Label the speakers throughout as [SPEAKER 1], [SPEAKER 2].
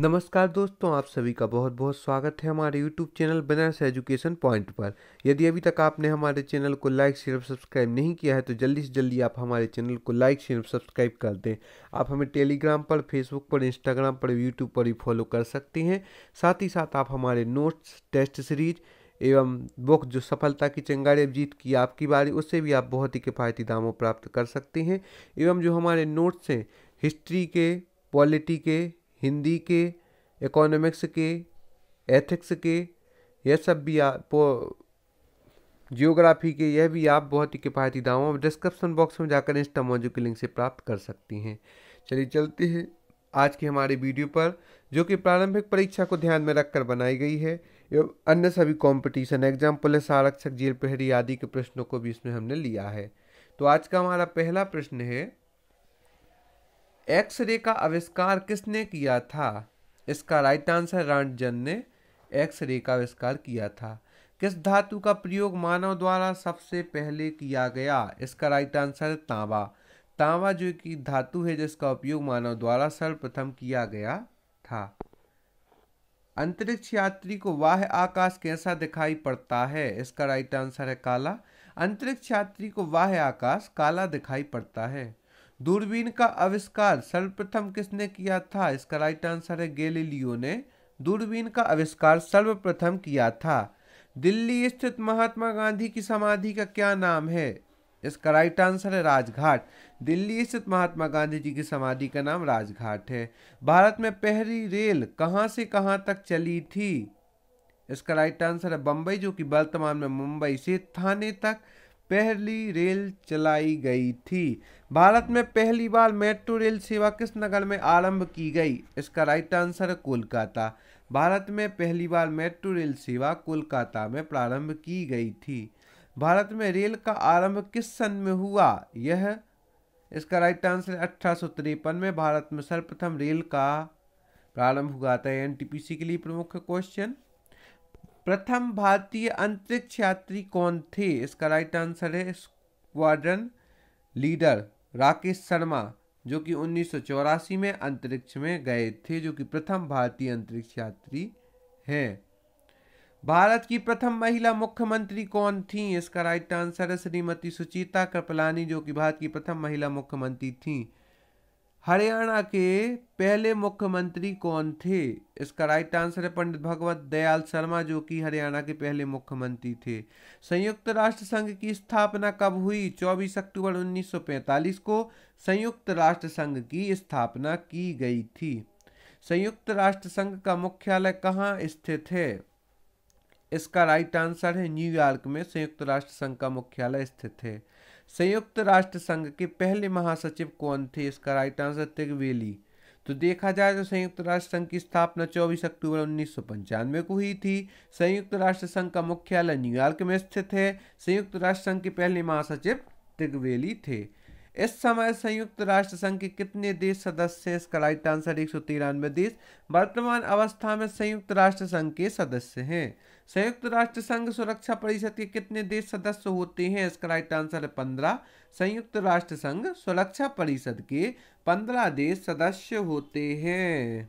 [SPEAKER 1] नमस्कार दोस्तों आप सभी का बहुत बहुत स्वागत है हमारे YouTube channel Banaras education point पर यदि अभी तक आपने हमारे चैनल को लाइक शेयर सब्सक्राइब नहीं किया है तो जल्दी से जल्दी आप हमारे चैनल को लाइक शेयर सब्सक्राइब कर दें आप हमें टेलीग्राम पर फेसबुक पर इंस्टाग्राम पर यूट्यूब पर भी फॉलो कर सकते हैं साथ ही साथ आप हमारे नोट्स टेस्ट सीरीज़ एवं बुक जो सफलता की चिंगारी जीत की आपकी बारी उससे भी आप बहुत ही किफ़ायती दामों प्राप्त कर सकते हैं एवं जो हमारे नोट्स हैं हिस्ट्री के पॉलिटी के हिंदी के इकोनॉमिक्स के एथिक्स के यह सब भी आप जियोग्राफी के यह भी आप बहुत ही किफ़ायती दामों और डिस्क्रिप्शन बॉक्स में जाकर इस तमोजो के लिंक से प्राप्त कर सकती हैं चलिए चलते हैं आज की हमारी वीडियो पर जो कि प्रारंभिक परीक्षा को ध्यान में रखकर बनाई गई है एवं अन्य सभी कंपटीशन एग्जाम पुलिस आरक्षक जेल प्रहरी आदि के प्रश्नों को भी इसमें हमने लिया है तो आज का हमारा पहला प्रश्न है एक्सरे का आविष्कार किसने किया था इसका राइट आंसर रांटजन ने एक्सरे का आविष्कार किया था किस धातु का प्रयोग मानव द्वारा सबसे पहले किया गया इसका राइट आंसर तांबा तांबा जो कि धातु है जिसका उपयोग मानव द्वारा सर्वप्रथम किया गया था अंतरिक्ष यात्री को वाह आकाश कैसा दिखाई पड़ता है इसका राइट आंसर है काला अंतरिक्ष यात्री को वाह आकाश काला दिखाई पड़ता है दूरबीन का आविष्कार सर्वप्रथम किसने किया था इसका राइट आंसर है गेलीलियो ने दूरबीन का आविष्कार सर्वप्रथम किया था दिल्ली स्थित महात्मा गांधी की समाधि का क्या नाम है इसका राइट आंसर है राजघाट दिल्ली स्थित महात्मा गांधी जी की समाधि का नाम राजघाट है भारत में पहली रेल कहाँ से कहाँ तक चली थी इसका राइट आंसर है बम्बई जो कि वर्तमान में मुंबई से थाने तक पहली रेल चलाई गई थी भारत में पहली बार मेट्रो रेल सेवा किस नगर में आरंभ की गई इसका राइट आंसर है कोलकाता भारत में पहली बार मेट्रो रेल सेवा कोलकाता में प्रारंभ की गई थी भारत में रेल का आरंभ किस सन में हुआ यह इसका राइट आंसर अठारह में भारत में सर्वप्रथम रेल का प्रारंभ हुआ था एन के लिए प्रमुख क्वेश्चन प्रथम भारतीय अंतरिक्ष यात्री कौन थे इसका राइट आंसर है स्क्वाड्रन लीडर राकेश शर्मा जो कि उन्नीस में अंतरिक्ष में गए थे जो कि प्रथम भारतीय अंतरिक्ष यात्री हैं भारत की प्रथम महिला मुख्यमंत्री कौन थी इसका राइट आंसर है श्रीमती सुचिता कृपलानी जो कि भारत की प्रथम महिला मुख्यमंत्री थीं हरियाणा के पहले मुख्यमंत्री कौन थे इसका राइट आंसर है पंडित भगवत दयाल शर्मा जो कि हरियाणा के पहले मुख्यमंत्री थे संयुक्त राष्ट्र संघ की स्थापना कब हुई 24 अक्टूबर 1945 को संयुक्त राष्ट्र संघ की स्थापना की गई थी संयुक्त राष्ट्र संघ का मुख्यालय कहाँ स्थित है इसका राइट आंसर है न्यूयॉर्क में संयुक्त राष्ट्र संघ का मुख्यालय स्थित है संयुक्त राष्ट्र संघ के पहले महासचिव कौन थे इसका राइट आंसर तिगवेली तो देखा जाए तो संयुक्त राष्ट्र संघ की स्थापना 24 अक्टूबर उन्नीस को हुई थी संयुक्त राष्ट्र संघ का मुख्यालय न्यूयॉर्क में स्थित है संयुक्त राष्ट्र संघ के पहले महासचिव तिगवेली थे इस समय संयुक्त राष्ट्र संघ के कितने देश सदस्य हैं इसका राइट आंसर एक देश वर्तमान अवस्था में संयुक्त राष्ट्र संघ के सदस्य हैं संयुक्त राष्ट्र संघ सुरक्षा परिषद के कितने देश सदस्य होते हैं इसका राइट आंसर है पंद्रह संयुक्त राष्ट्र संघ सुरक्षा परिषद के पंद्रह देश सदस्य होते हैं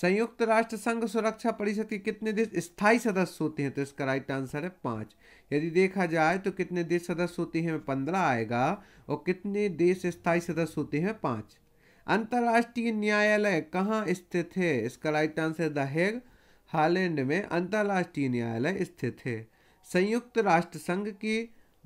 [SPEAKER 1] संयुक्त राष्ट्र संघ सुरक्षा परिषद के कितने देश स्थायी सदस्य होते हैं तो इसका राइट आंसर है पांच यदि देखा जाए तो कितने देश सदस्य होते हैं पंद्रह आएगा और कितने देश स्थायी सदस्य होते हैं पांच अंतर्राष्ट्रीय न्यायालय कहाँ स्थित है इसका right answer the Hague Holland में अंतर्राष्ट्रीय न्यायालय स्थित है संयुक्त राष्ट्र संघ की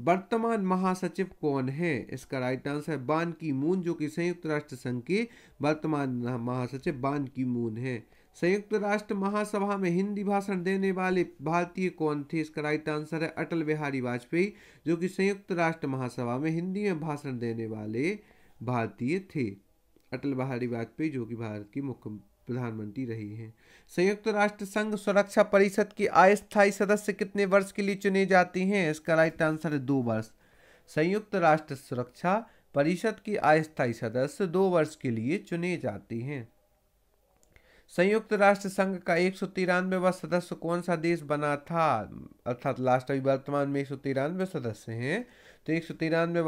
[SPEAKER 1] वर्तमान महासचिव कौन है इसका राइट आंसर है बान की मून जो कि संयुक्त राष्ट्र संघ की वर्तमान महासचिव बान की मून है संयुक्त राष्ट्र महासभा में हिंदी भाषण देने वाले भारतीय कौन थे इसका राइट आंसर है अटल बिहारी वाजपेयी जो कि संयुक्त राष्ट्र महासभा में हिंदी में भाषण देने वाले भारतीय थे अटल बिहारी वाजपेयी जो कि भारत की मुख्य प्रधानमंत्री रही हैं संयुक्त राष्ट्र संघ सुरक्षा परिषद की अस्थायी सदस्य कितने वर्ष के लिए चुने जाती हैं इसका राइट आंसर है दो वर्ष संयुक्त राष्ट्र सुरक्षा परिषद की अस्थायी सदस्य दो वर्ष के लिए चुने जाती हैं संयुक्त राष्ट्र संघ का एक सौ व सदस्य कौन सा देश बना था अर्थात लास्ट अभी वर्तमान में एक सौ तिरानवे सदस्य हैं तो एक सौ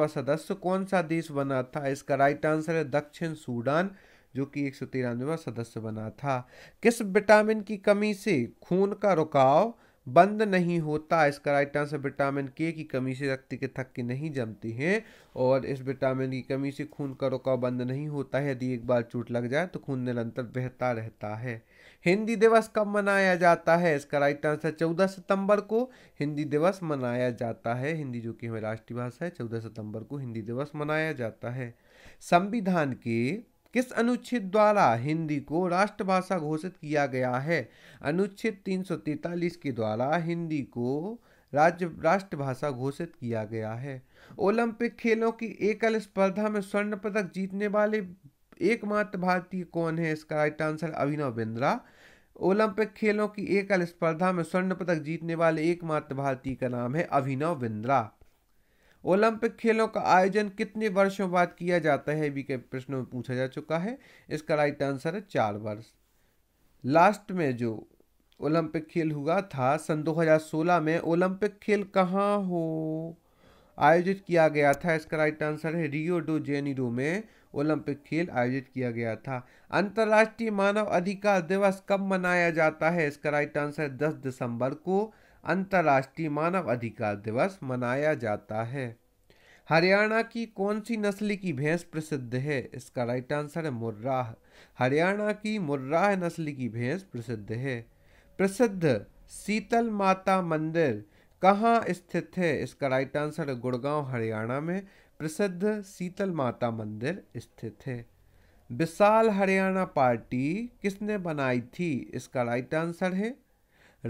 [SPEAKER 1] व सदस्य कौन सा देश बना था इसका राइट आंसर है दक्षिण सूडान जो कि एक सौ तिरानवे सदस्य बना था किस विटामिन की कमी से खून का रुकाव बंद नहीं होता इसका राइट आंसर विटामिन के की कमी से रक्त के थक्के नहीं जमती हैं और इस विटामिन की कमी से खून का रुकाव बंद नहीं होता है यदि एक बार चोट लग जाए तो खून निरंतर बहता रहता है हिंदी दिवस कब मनाया जाता है इसका राइट आंसर चौदह सितंबर को हिंदी दिवस मनाया जाता है हिंदी जो कि हमारी राष्ट्रीय भाषा है चौदह सितंबर को हिंदी दिवस मनाया जाता है संविधान के किस अनुच्छेद द्वारा हिंदी को राष्ट्रभाषा घोषित किया गया है अनुच्छेद 343 के द्वारा हिंदी को राज्य राष्ट्रभाषा घोषित किया गया है ओलंपिक खेलों की एकल स्पर्धा में स्वर्ण पदक जीतने वाले एकमात्र भारतीय कौन है इसका right answer Abhinav Bindra Olympic खेलों की एकल स्पर्धा में स्वर्ण पदक जीतने वाले एकमात्र भारतीय का नाम है अभिनव बिंद्रा ओलंपिक खेलों का आयोजन कितने वर्षों बाद किया जाता है भी के प्रश्न में पूछा जा चुका है इसका राइट आंसर है चार वर्ष लास्ट में जो ओलंपिक खेल हुआ था सन 2016 में ओलंपिक खेल कहाँ हो आयोजित किया गया था इसका राइट आंसर है रियो डो जेनिरो में ओलंपिक खेल आयोजित किया गया था अंतर्राष्ट्रीय मानव अधिकार दिवस कब मनाया जाता है इसका राइट आंसर दस दिसंबर को अंतर्राष्ट्रीय मानव अधिकार दिवस मनाया जाता है हरियाणा की कौन सी नस्ल की भैंस प्रसिद्ध है इसका राइट आंसर है मुर्राह हरियाणा की मुर्राह नस्ल की भैंस प्रसिद्ध है प्रसिद्ध शीतल माता मंदिर कहाँ स्थित है इसका राइट आंसर है गुड़गांव हरियाणा में प्रसिद्ध शीतल माता मंदिर स्थित है विशाल हरियाणा पार्टी किसने बनाई थी इसका राइट आंसर है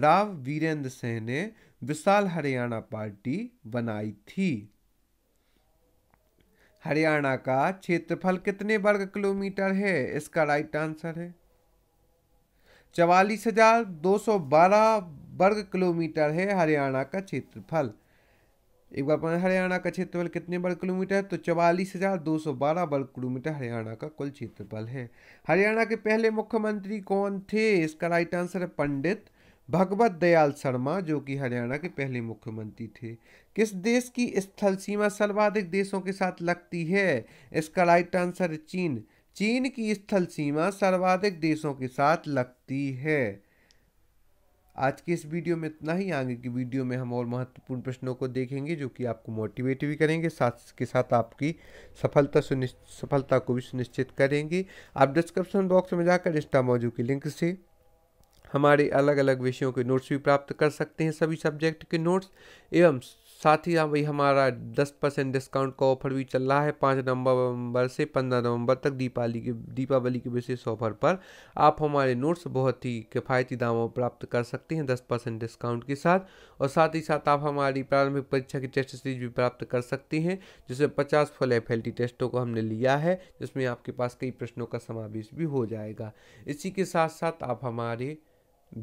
[SPEAKER 1] राव वीरेंद्र सिंह ने विशाल हरियाणा पार्टी बनाई थी हरियाणा का क्षेत्रफल कितने वर्ग किलोमीटर है इसका राइट आंसर है चवालीस हजार दो सौ बारह वर्ग किलोमीटर है हरियाणा का क्षेत्रफल एक बार हरियाणा का क्षेत्रफल कितने वर्ग किलोमीटर है तो चवालीस हजार दो सौ बारह वर्ग किलोमीटर हरियाणा का कुल क्षेत्रफल है हरियाणा के पहले मुख्यमंत्री कौन थे इसका राइट आंसर है पंडित भगवत दयाल शर्मा जो कि हरियाणा के पहले मुख्यमंत्री थे किस देश की स्थल सीमा सर्वाधिक देशों के साथ लगती है इसका राइट आंसर चीन चीन की स्थल सीमा सर्वाधिक देशों के साथ लगती है आज की इस वीडियो में इतना ही आगे की वीडियो में हम और महत्वपूर्ण प्रश्नों को देखेंगे जो कि आपको मोटिवेट भी करेंगे साथ के साथ आपकी सफलता सफलता को भी सुनिश्चित करेंगे आप डिस्क्रिप्शन बॉक्स में जाकर इंस्टा मौजू की लिंक से हमारे अलग अलग विषयों के नोट्स भी प्राप्त कर सकते हैं सभी सब्जेक्ट के नोट्स एवं साथ ही यहाँ भाई हमारा 10 परसेंट डिस्काउंट का ऑफर भी चल रहा है पाँच नवंबर से पंद्रह नवंबर तक दीपावली के दीपावली के विशेष ऑफर पर आप हमारे नोट्स बहुत ही किफ़ायती दामों में प्राप्त कर सकते हैं दस परसेंट डिस्काउंट के साथ और साथ ही साथ आप हमारी प्रारंभिक परीक्षा की टेस्ट सीरीज भी प्राप्त कर सकते हैं जिसमें पचास फुल एफ टेस्टों को हमने लिया है जिसमें आपके पास कई प्रश्नों का समावेश भी हो जाएगा इसी के साथ साथ आप हमारे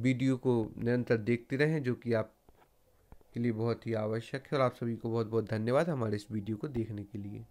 [SPEAKER 1] वीडियो को निरंतर देखते रहें जो कि आप के लिए बहुत ही आवश्यक है और आप सभी को बहुत बहुत धन्यवाद हमारे इस वीडियो को देखने के लिए